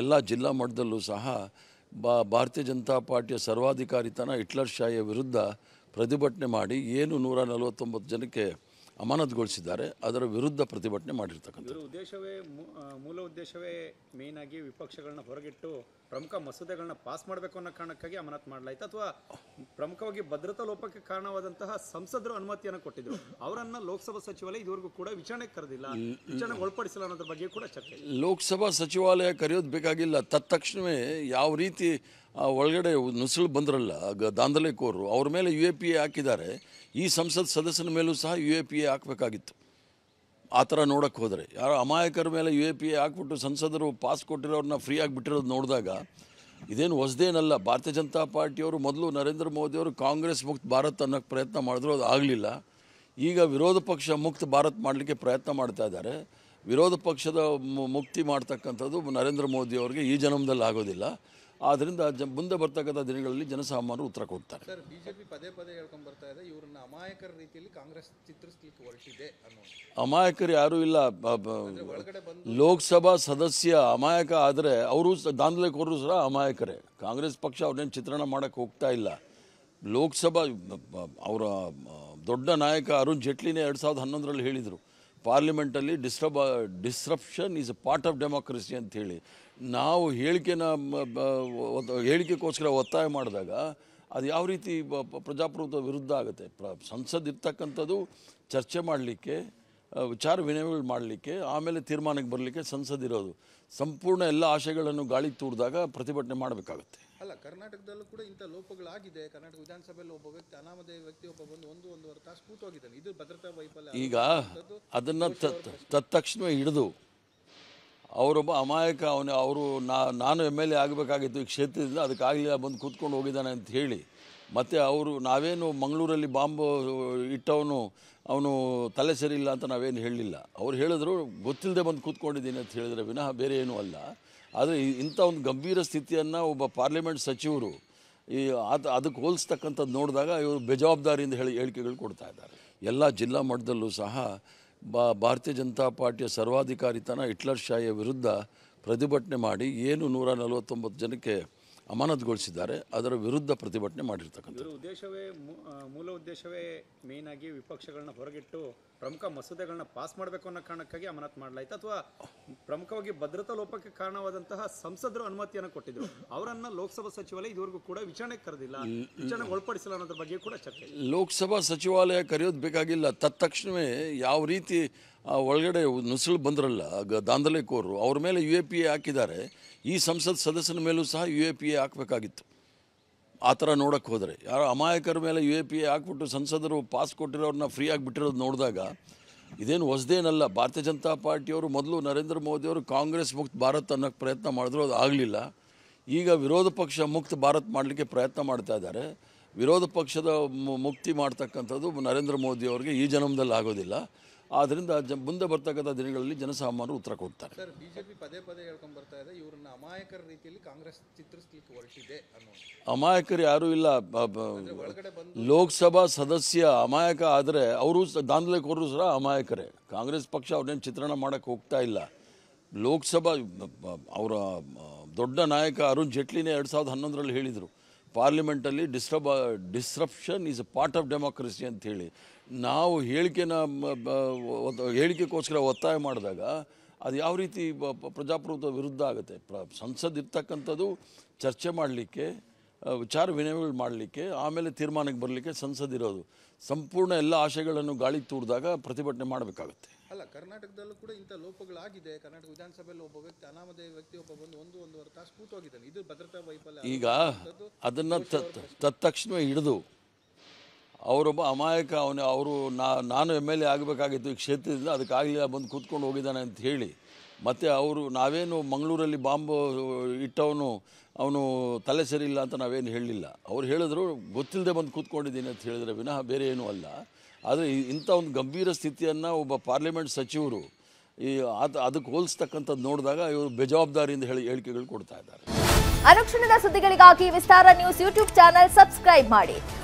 ಎಲ್ಲ ಜಿಲ್ಲಾ ಮಟ್ಟದಲ್ಲೂ ಸಹ ಬಾ ಭಾರತೀಯ ಜನತಾ ಪಾರ್ಟಿಯ ಸರ್ವಾಧಿಕಾರಿತನ ಹಿಟ್ಲರ್ ಶಾಹಿಯ ವಿರುದ್ಧ ಪ್ರತಿಭಟನೆ ಮಾಡಿ ಏನು ನೂರ ನಲವತ್ತೊಂಬತ್ತು ಜನಕ್ಕೆ ಅಮಾನತ್ಗೊಳಿಸಿದ್ದಾರೆ ಅದರ ವಿರುದ್ಧ ಪ್ರತಿಭಟನೆ ಮಾಡಿರ್ತಕ್ಕಂಥ ಉದ್ದೇಶವೇ ಮೂಲ ಉದ್ದೇಶವೇ ಮೇಯ್ನಾಗಿ ವಿಪಕ್ಷಗಳನ್ನ ಹೊರಗಿಟ್ಟು ಪ್ರಮುಖ ಮಸೂದೆಗಳನ್ನ ಪಾಸ್ ಮಾಡಬೇಕು ಅನ್ನೋ ಕಾರಣಕ್ಕಾಗಿ ಅಮಾನತ್ ಮಾಡಲಾಯಿತು ಅಥವಾ ಪ್ರಮುಖವಾಗಿ ಭದ್ರತಾ ಲೋಪಕ್ಕೆ ಕಾರಣವಾದಂತಹ ಸಂಸದರು ಅನುಮತಿಯನ್ನು ಕೊಟ್ಟಿದ್ರು ಅವರನ್ನ ಲೋಕಸಭಾ ಸಚಿವಾಲಯ ಇದುವರೆಗೂ ಕೂಡ ವಿಚಾರಣೆ ಕರೆದಿಲ್ಲ ವಿಚಾರಣೆಗೆ ಒಳಪಡಿಸಿಲ್ಲ ಅನ್ನೋದ್ರ ಬಗ್ಗೆ ಕೂಡ ಚರ್ಚೆ ಲೋಕಸಭಾ ಸಚಿವಾಲಯ ಕರೆಯೋದು ಬೇಕಾಗಿಲ್ಲ ತತ್ಕ್ಷಣವೇ ಯಾವ ರೀತಿ ಒಳಗಡೆ ನುಸುಳು ಬಂದ್ರಲ್ಲ ಕೋರು ಅವ್ರ ಮೇಲೆ ಯು ಎ ಪಿ ಎ ಹಾಕಿದ್ದಾರೆ ಈ ಸಂಸತ್ ಸದಸ್ಯನ ಮೇಲೂ ಸಹ ಯು ಎ ಪಿ ಎ ಹಾಕಬೇಕಾಗಿತ್ತು ಆ ಥರ ನೋಡೋಕ್ಕೆ ಹೋದರೆ ಯಾರೋ ಅಮಾಯಕರ ಮೇಲೆ ಯು ಎ ಪಿ ಎ ಹಾಕ್ಬಿಟ್ಟು ಸಂಸದರು ಪಾಸ್ ಕೊಟ್ಟಿರೋರನ್ನ ಫ್ರೀ ಆಗಿಬಿಟ್ಟಿರೋದು ನೋಡಿದಾಗ ಇದೇನು ಹೊಸದೇನಲ್ಲ ಭಾರತೀಯ ಜನತಾ ಪಾರ್ಟಿಯವರು ಮೊದಲು ನರೇಂದ್ರ ಮೋದಿಯವರು ಕಾಂಗ್ರೆಸ್ ಮುಕ್ತ ಭಾರತ್ ಅನ್ನೋಕ್ಕೆ ಪ್ರಯತ್ನ ಮಾಡಿದ್ರು ಅದು ಆಗಲಿಲ್ಲ ಈಗ ವಿರೋಧ ಪಕ್ಷ ಮುಕ್ತ ಭಾರತ್ ಮಾಡಲಿಕ್ಕೆ ಪ್ರಯತ್ನ ಮಾಡ್ತಾ ಇದ್ದಾರೆ ವಿರೋಧ ಪಕ್ಷದ ಮುಕ್ತಿ ಮಾಡ್ತಕ್ಕಂಥದ್ದು ನರೇಂದ್ರ ಮೋದಿಯವ್ರಿಗೆ ಈ ಜನ್ಮದಲ್ಲಿ ಆಗೋದಿಲ್ಲ ಆದ್ದರಿಂದ ಜ ಮುಂದೆ ಬರ್ತಕ್ಕಂಥ ದಿನಗಳಲ್ಲಿ ಜನಸಾಮಾನ್ಯರು ಉತ್ತರ ಕೊಡ್ತಾರೆ ಸರ್ ಪದೇ ಪದೇ ಬರ್ತಾ ಇದೆ ರೀತಿಯಲ್ಲಿ ಕಾಂಗ್ರೆಸ್ ಹೊರಟಿದೆ ಅಮಾಯಕರು ಯಾರೂ ಇಲ್ಲ ಲೋಕಸಭಾ ಸದಸ್ಯ ಅಮಾಯಕ ಆದರೆ ಅವರು ದಾಂಧಲೆಕೋರರು ಸಹ ಅಮಾಯಕರೇ ಕಾಂಗ್ರೆಸ್ ಪಕ್ಷ ಅವ್ರನ್ನೇನು ಚಿತ್ರಣ ಮಾಡಕ್ಕೆ ಹೋಗ್ತಾ ಇಲ್ಲ ಲೋಕಸಭಾ ಅವರ ದೊಡ್ಡ ನಾಯಕ ಅರುಣ್ ಜೇಟ್ಲಿನೇ ಎರಡು ಸಾವಿರದ ಹನ್ನೊಂದರಲ್ಲಿ ಹೇಳಿದರು ಪಾರ್ಲಿಮೆಂಟಲ್ಲಿ disturb disruption is a part of democracy ಅಂತ ಹೇಳಿ ನಾವು ಹೇಳಿಕೆನ ಹೇಳಿಕೆಗೋಸ್ಕರ ಒತ್ತಾಯ ಮಾಡಿದಾಗ ಅದು ಯಾವ ರೀತಿ ಪ್ರಜಾಪ್ರಭುತ್ವ ವಿರುದ್ಧ ಆಗುತ್ತೆ ಪ್ರ ಸಂಸದ್ ಇರ್ತಕ್ಕಂಥದ್ದು ಚರ್ಚೆ ಮಾಡಲಿಕ್ಕೆ ವಿಚಾರ ವಿನಿಮಯಗಳು ಮಾಡಲಿಕ್ಕೆ ಆಮೇಲೆ ತೀರ್ಮಾನಕ್ಕೆ ಬರಲಿಕ್ಕೆ ಸಂಸದ್ ಇರೋದು ಸಂಪೂರ್ಣ ಎಲ್ಲ ಆಶಯಗಳನ್ನು ಗಾಳಿ ತೂರಿದಾಗ ಪ್ರತಿಭಟನೆ ಮಾಡಬೇಕಾಗುತ್ತೆ ಅಲ್ಲ ಕರ್ನಾಟಕದಲ್ಲೂ ಕೂಡ ಇಂಥ ಲೋಪಗಳಾಗಿದೆ ಕರ್ನಾಟಕ ವಿಧಾನಸಭೆಯಲ್ಲಿ ಒಬ್ಬ ವ್ಯಕ್ತಿ ಅನಾಮಧೇಯ ವ್ಯಕ್ತಿ ಒಬ್ಬ ಬಂದು ಒಂದು ಒಂದೂವರೆ ತಾಸು ಕೂತೋಗಿದ್ದಾನೆ ಇದು ಭದ್ರತಾ ವೈಫಲ್ಯ ಈಗ ಅದನ್ನು ತತ್ ತಕ್ಷಣ ಹಿಡಿದು ಅವರೊಬ್ಬ ಅಮಾಯಕ ಅವನು ಅವರು ನಾನು ಎಮ್ ಎಲ್ ಎ ಆಗಬೇಕಾಗಿತ್ತು ಈ ಕ್ಷೇತ್ರದಿಂದ ಅದಕ್ಕಾಗಲಿಲ್ಲ ಬಂದು ಕೂತ್ಕೊಂಡು ಹೋಗಿದ್ದಾನೆ ಅಂತ ಹೇಳಿ ಮತ್ತು ಅವರು ನಾವೇನು ಮಂಗಳೂರಲ್ಲಿ ಬಾಂಬ್ ಇಟ್ಟವನು ಅವನು ತಲೆ ಇಲ್ಲ ಅಂತ ನಾವೇನು ಹೇಳಲಿಲ್ಲ ಅವ್ರು ಹೇಳಿದ್ರು ಗೊತ್ತಿಲ್ಲದೆ ಬಂದು ಕೂತ್ಕೊಂಡಿದ್ದೀನಿ ಅಂತ ಹೇಳಿದ್ರೆ ವಿನಃ ಬೇರೆ ಏನೂ ಅಲ್ಲ ಆದರೆ ಇಂಥ ಒಂದು ಗಂಭೀರ ಸ್ಥಿತಿಯನ್ನು ಒಬ್ಬ ಪಾರ್ಲಿಮೆಂಟ್ ಸಚಿವರು ಈ ಅದು ಅದಕ್ಕೆ ಹೋಲಿಸ್ತಕ್ಕಂಥದ್ದು ನೋಡಿದಾಗ ಇವರು ಬೇಜವಾಬ್ದಾರಿಯಿಂದ ಹೇಳಿ ಹೇಳಿಕೆಗಳು ಕೊಡ್ತಾ ಇದ್ದಾರೆ ಎಲ್ಲ ಜಿಲ್ಲಾ ಮಟ್ಟದಲ್ಲೂ ಸಹ ಬಾ ಭಾರತೀಯ ಜನತಾ ಪಾರ್ಟಿಯ ಸರ್ವಾಧಿಕಾರಿತನ ಹಿಟ್ಲರ್ ಶಾಹಿಯ ವಿರುದ್ಧ ಪ್ರತಿಭಟನೆ ಮಾಡಿ ಏನು ನೂರ ನಲವತ್ತೊಂಬತ್ತು ಜನಕ್ಕೆ ಅಮಾನತುಗೊಳಿಸಿದ್ದಾರೆ ಅದರ ವಿರುದ್ಧ ಪ್ರತಿಭಟನೆ ಮಾಡಿರ್ತಕ್ಕಂಥ ಉದ್ದೇಶವೇ ಮೂಲ ಉದ್ದೇಶವೇ ಮೇನ್ ಆಗಿ ವಿಪಕ್ಷಗಳನ್ನ ಹೊರಗಿಟ್ಟು ಪ್ರಮುಖ ಮಸೂದೆಗಳನ್ನ ಪಾಸ್ ಮಾಡಬೇಕು ಅನ್ನೋ ಕಾರಣಕ್ಕಾಗಿ ಅಮಾನತ್ ಮಾಡಲಾಯಿತು ಅಥವಾ ಪ್ರಮುಖವಾಗಿ ಭದ್ರತಾ ಲೋಪಕ್ಕೆ ಕಾರಣವಾದಂತಹ ಸಂಸದರು ಅನುಮತಿಯನ್ನು ಕೊಟ್ಟಿದ್ರು ಅವರನ್ನ ಲೋಕಸಭಾ ಸಚಿವಾಲಯ ಇದುವರೆಗೂ ಕೂಡ ವಿಚಾರಣೆ ಕರೆದಿಲ್ಲ ವಿಚಾರಣೆ ಒಳಪಡಿಸಿಲ್ಲ ಅನ್ನೋದ್ರ ಬಗ್ಗೆ ಕೂಡ ಚರ್ಚೆ ಲೋಕಸಭಾ ಸಚಿವಾಲಯ ಕರೆಯೋದು ಬೇಕಾಗಿಲ್ಲ ತತ್ಕ್ಷಣವೇ ಯಾವ ರೀತಿ ಒಳಗಡೆ ನುಸುಳು ಬಂದ್ರಲ್ಲ ಕೋರು ಅವ್ರ ಮೇಲೆ ಯು ಎ ಪಿ ಎ ಹಾಕಿದ್ದಾರೆ ಈ ಸಂಸತ್ ಸದಸ್ಯನ ಮೇಲೂ ಸಹ ಯು ಎ ಪಿ ಎ ಹಾಕಬೇಕಾಗಿತ್ತು ಆ ಥರ ನೋಡೋಕ್ಕೆ ಹೋದರೆ ಯಾರೋ ಅಮಾಯಕರ ಮೇಲೆ ಯು ಎ ಪಿ ಎ ಹಾಕ್ಬಿಟ್ಟು ಸಂಸದರು ಪಾಸ್ ಕೊಟ್ಟಿರೋರನ್ನ ಫ್ರೀ ಆಗಿಬಿಟ್ಟಿರೋದು ನೋಡಿದಾಗ ಇದೇನು ಹೊಸದೇನಲ್ಲ ಭಾರತೀಯ ಜನತಾ ಪಾರ್ಟಿಯವರು ಮೊದಲು ನರೇಂದ್ರ ಮೋದಿಯವರು ಕಾಂಗ್ರೆಸ್ ಮುಕ್ತ ಭಾರತ್ ಅನ್ನೋಕ್ಕೆ ಪ್ರಯತ್ನ ಮಾಡಿದ್ರು ಅದು ಆಗಲಿಲ್ಲ ಈಗ ವಿರೋಧ ಪಕ್ಷ ಮುಕ್ತ ಭಾರತ್ ಮಾಡಲಿಕ್ಕೆ ಪ್ರಯತ್ನ ಮಾಡ್ತಾ ಇದ್ದಾರೆ ವಿರೋಧ ಪಕ್ಷದ ಮುಕ್ತಿ ಮಾಡ್ತಕ್ಕಂಥದ್ದು ನರೇಂದ್ರ ಮೋದಿಯವ್ರಿಗೆ ಈ ಜನ್ಮದಲ್ಲಿ ಆಗೋದಿಲ್ಲ ಆದ್ದರಿಂದ ಜ ಮುಂದೆ ಬರ್ತಕ್ಕಂಥ ದಿನಗಳಲ್ಲಿ ಜನಸಾಮಾನ್ಯರು ಉತ್ತರ ಕೊಡ್ತಾರೆ ಸರ್ ಪದೇ ಪದೇ ಬರ್ತಾ ಇದೆ ರೀತಿಯಲ್ಲಿ ಕಾಂಗ್ರೆಸ್ ಹೊರಟಿದೆ ಅಮಾಯಕರು ಯಾರೂ ಇಲ್ಲ ಲೋಕಸಭಾ ಸದಸ್ಯ ಅಮಾಯಕ ಆದರೆ ಅವರು ದಾಂಧಲೆಕೋರರು ಸಹ ಅಮಾಯಕರೇ ಕಾಂಗ್ರೆಸ್ ಪಕ್ಷ ಅವ್ರನ್ನೇನು ಚಿತ್ರಣ ಮಾಡಕ್ಕೆ ಹೋಗ್ತಾ ಇಲ್ಲ ಲೋಕಸಭಾ ಅವರ ದೊಡ್ಡ ನಾಯಕ ಅರುಣ್ ಜೇಟ್ಲಿನೇ ಎರಡು ಸಾವಿರದ ಹನ್ನೊಂದರಲ್ಲಿ ಹೇಳಿದರು ಪಾರ್ಲಿಮೆಂಟಲ್ಲಿ disturb disruption is a part of democracy ಅಂತ ಹೇಳಿ ನಾವು ಹೇಳಿಕೆನ ಹೇಳಿಕೆಗೋಸ್ಕರ ಒತ್ತಾಯ ಮಾಡಿದಾಗ ಅದು ಯಾವ ರೀತಿ ಪ್ರಜಾಪ್ರಭುತ್ವ ವಿರುದ್ಧ ಆಗುತ್ತೆ ಪ್ರ ಸಂಸದ್ ಇರ್ತಕ್ಕಂಥದ್ದು ಚರ್ಚೆ ಮಾಡಲಿಕ್ಕೆ ವಿಚಾರ ವಿನಿಮಯಗಳು ಮಾಡಲಿಕ್ಕೆ ಆಮೇಲೆ ತೀರ್ಮಾನಕ್ಕೆ ಬರಲಿಕ್ಕೆ ಸಂಸದ್ ಇರೋದು ಸಂಪೂರ್ಣ ಎಲ್ಲ ಆಶಯಗಳನ್ನು ಗಾಳಿ ತೂರಿದಾಗ ಪ್ರತಿಭಟನೆ ಮಾಡಬೇಕಾಗುತ್ತೆ ಅಲ್ಲ ಕರ್ನಾಟಕದಲ್ಲೂ ಕೂಡ ಇಂಥ ಲೋಪಗಳಾಗಿದೆ ಕರ್ನಾಟಕ ವಿಧಾನಸಭೆಯಲ್ಲಿ ಒಬ್ಬ ವ್ಯಕ್ತಿ ಅನಾಮಧೇಯ ವ್ಯಕ್ತಿ ಒಬ್ಬ ಬಂದು ಒಂದು ಒಂದೂವರೆ ತಾಸು ಕೂತೋಗಿದ್ದಾನೆ ಇದು ಭದ್ರತಾ ವೈಫಲ್ಯ ಈಗ ಅದನ್ನು ತತ್ತಕ್ಷಣ ಹಿಡಿದು ಅವರೊಬ್ಬ ಅಮಾಯಕ ಅವನು ಅವರು ನಾನು ಎಮ್ ಎಲ್ ಎ ಆಗಬೇಕಾಗಿತ್ತು ಈ ಕ್ಷೇತ್ರದಿಂದ ಅದಕ್ಕಾಗಲಿಲ್ಲ ಬಂದು ಕೂತ್ಕೊಂಡು ಹೋಗಿದ್ದಾನೆ ಅಂತ ಹೇಳಿ ಮತ್ತು ಅವರು ನಾವೇನು ಮಂಗಳೂರಲ್ಲಿ ಬಾಂಬ್ ಇಟ್ಟವನು ಅವನು ತಲೆ ಸರಿಯಿಲ್ಲ ಅಂತ ನಾವೇನು ಹೇಳಲಿಲ್ಲ ಅವ್ರು ಹೇಳಿದ್ರು ಗೊತ್ತಿಲ್ಲದೆ ಬಂದು ಕೂತ್ಕೊಂಡಿದ್ದೀನಿ ಅಂತ ಹೇಳಿದ್ರೆ ವಿನಃ ಬೇರೆ ಏನೂ ಅಲ್ಲ ಆದರೆ ಇಂಥ ಒಂದು ಗಂಭೀರ ಸ್ಥಿತಿಯನ್ನು ಒಬ್ಬ ಪಾರ್ಲಿಮೆಂಟ್ ಸಚಿವರು ಈ ಅದು ಅದಕ್ಕೆ ಹೋಲಿಸ್ತಕ್ಕಂಥದ್ದು ನೋಡಿದಾಗ ಇವರು ಬೇಜವಾಬ್ದಾರಿಯಿಂದ ಹೇಳಿ ಹೇಳಿಕೆಗಳು ಕೊಡ್ತಾ ಇದ್ದಾರೆ ಅನುಕ್ಷಣದ ಸುದ್ದಿಗಳಿಗಾಗಿ Vistara news YouTube channel subscribe ಮಾಡಿ